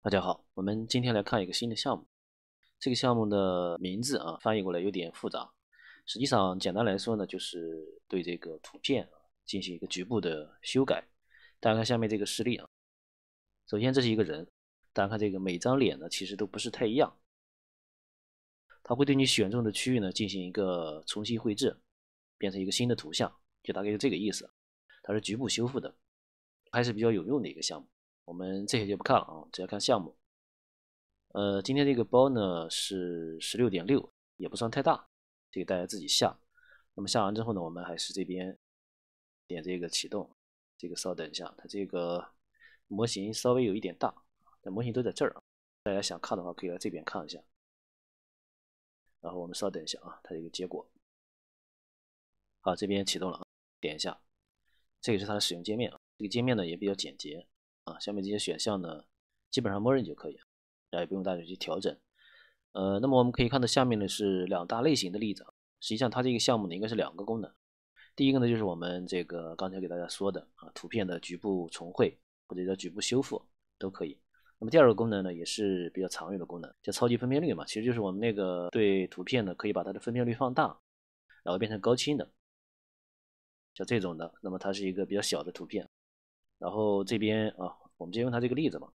大家好，我们今天来看一个新的项目。这个项目的名字啊，翻译过来有点复杂。实际上，简单来说呢，就是对这个图片啊进行一个局部的修改。大家看下面这个示例啊，首先这是一个人，大家看这个每张脸呢，其实都不是太一样。它会对你选中的区域呢进行一个重新绘制，变成一个新的图像，就大概就这个意思。它是局部修复的，还是比较有用的一个项目。我们这些就不看了啊，直接看项目。呃，今天这个包呢是十六点六，也不算太大，这个大家自己下。那么下完之后呢，我们还是这边点这个启动，这个稍等一下，它这个模型稍微有一点大，但模型都在这儿啊。大家想看的话，可以来这边看一下。然后我们稍等一下啊，它这个结果。好，这边启动了啊，点一下。这个是它的使用界面，这个界面呢也比较简洁。啊，下面这些选项呢，基本上默认就可以，大家也不用大家去调整。呃，那么我们可以看到下面呢是两大类型的例子。实际上它这个项目呢应该是两个功能。第一个呢就是我们这个刚才给大家说的啊，图片的局部重绘或者叫局部修复都可以。那么第二个功能呢也是比较常用的功能，叫超级分辨率嘛，其实就是我们那个对图片呢可以把它的分辨率放大，然后变成高清的，像这种的。那么它是一个比较小的图片。然后这边啊，我们就用它这个例子吧，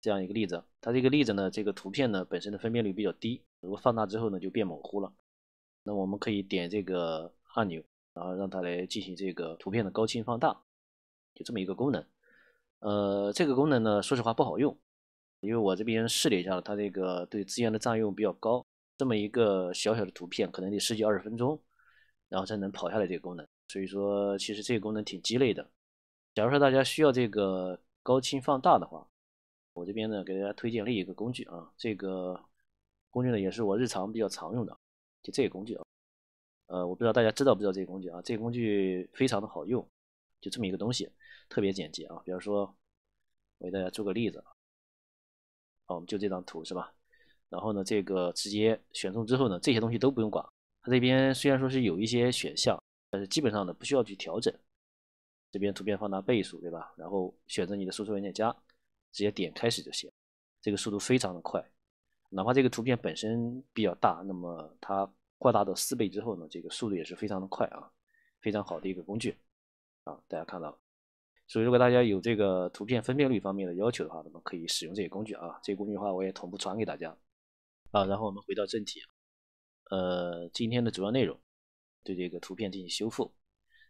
这样一个例子。它这个例子呢，这个图片呢本身的分辨率比较低，如果放大之后呢就变模糊了。那我们可以点这个按钮，然后让它来进行这个图片的高清放大，就这么一个功能。呃，这个功能呢，说实话不好用，因为我这边试了一下，它这个对资源的占用比较高。这么一个小小的图片，可能得十几二十分钟，然后才能跑下来这个功能。所以说，其实这个功能挺鸡肋的。假如说大家需要这个高清放大的话，我这边呢给大家推荐另一个工具啊，这个工具呢也是我日常比较常用的，就这个工具啊。呃，我不知道大家知道不知道这个工具啊，这个工具非常的好用，就这么一个东西，特别简洁啊。比如说，我给大家做个例子啊，好，我们就这张图是吧？然后呢，这个直接选中之后呢，这些东西都不用管，它这边虽然说是有一些选项，但是基本上呢不需要去调整。这边图片放大倍数对吧？然后选择你的输出文件夹，直接点开始就行。这个速度非常的快，哪怕这个图片本身比较大，那么它扩大到四倍之后呢，这个速度也是非常的快啊，非常好的一个工具啊。大家看到了，所以如果大家有这个图片分辨率方面的要求的话，那么可以使用这些工具啊。这些工具的话，我也同步传给大家啊。然后我们回到正题，呃，今天的主要内容对这个图片进行修复。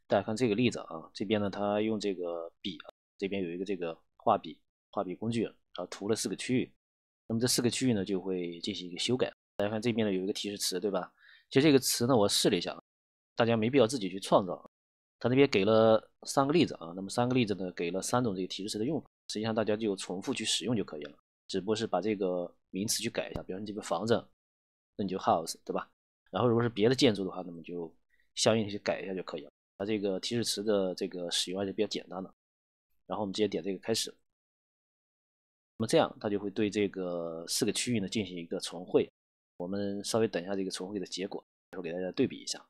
大家看这个例子啊，这边呢，它用这个笔，这边有一个这个画笔画笔工具啊，涂了四个区域。那么这四个区域呢，就会进行一个修改。大家看这边呢有一个提示词，对吧？其实这个词呢，我试了一下，大家没必要自己去创造。它那边给了三个例子啊，那么三个例子呢，给了三种这个提示词的用法。实际上大家就重复去使用就可以了，只不过是把这个名词去改一下。比如你这个房子，那你就 house，对吧？然后如果是别的建筑的话，那么就相应去改一下就可以了。它这个提示词的这个使用还是比较简单的，然后我们直接点这个开始，那么这样它就会对这个四个区域呢进行一个重绘。我们稍微等一下这个重绘的结果，然后给大家对比一下。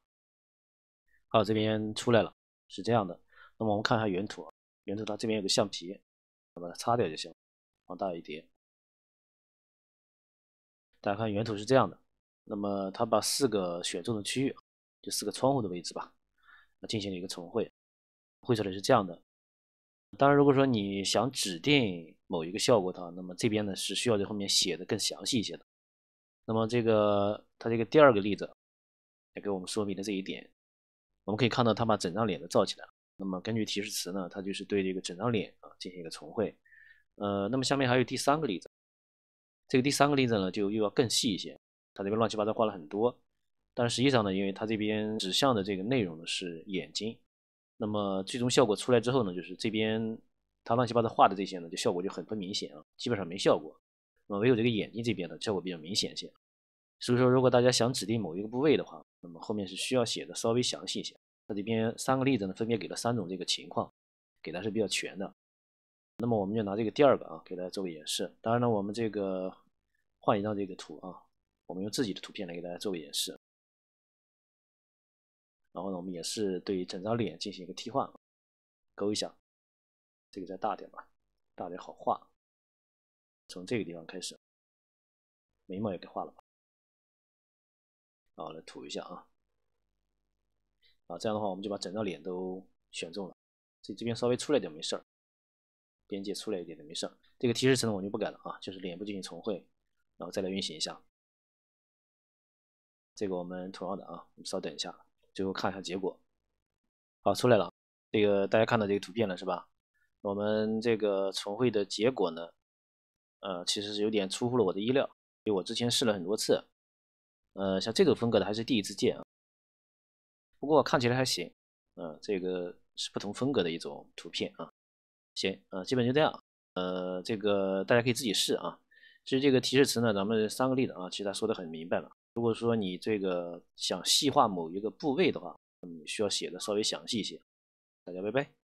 好，这边出来了，是这样的。那么我们看一下原图，原图它这边有个橡皮，把它擦掉就行。放大一点，大家看原图是这样的。那么它把四个选中的区域，就四个窗户的位置吧。进行了一个重绘，绘出来是这样的。当然，如果说你想指定某一个效果，话，那么这边呢是需要在后面写的更详细一些的。那么这个它这个第二个例子也给我们说明了这一点。我们可以看到，它把整张脸都照起来。了。那么根据提示词呢，它就是对这个整张脸啊进行一个重绘。呃，那么下面还有第三个例子，这个第三个例子呢就又要更细一些，它这边乱七八糟画了很多。但实际上呢，因为它这边指向的这个内容呢是眼睛，那么最终效果出来之后呢，就是这边它乱七八糟画的这些呢，就效果就很不明显啊，基本上没效果。那么唯有这个眼睛这边呢，效果比较明显一些。所以说，如果大家想指定某一个部位的话，那么后面是需要写的稍微详细一些。它这边三个例子呢，分别给了三种这个情况，给的是比较全的。那么我们就拿这个第二个啊，给大家做个演示。当然呢，我们这个换一张这个图啊，我们用自己的图片来给大家做个演示。然后呢，我们也是对整张脸进行一个替换，勾一下，这个再大点吧，大点好画。从这个地方开始，眉毛也给画了吧？后来涂一下啊！啊，这样的话我们就把整张脸都选中了，这这边稍微出来点没事儿，边界出来一点的没事儿。这个提示词呢我就不改了啊，就是脸部进行重绘，然后再来运行一下。这个我们同样的啊，我们稍等一下。最后看一下结果，好出来了。这个大家看到这个图片了是吧？我们这个重绘的结果呢，呃，其实是有点出乎了我的意料，因为我之前试了很多次，呃，像这种风格的还是第一次见。啊。不过看起来还行，呃，这个是不同风格的一种图片啊。行，呃，基本就这样，呃，这个大家可以自己试啊。至于这个提示词呢，咱们三个例子啊，其实他说的很明白了。如果说你这个想细化某一个部位的话，你需要写的稍微详细一些。大家拜拜。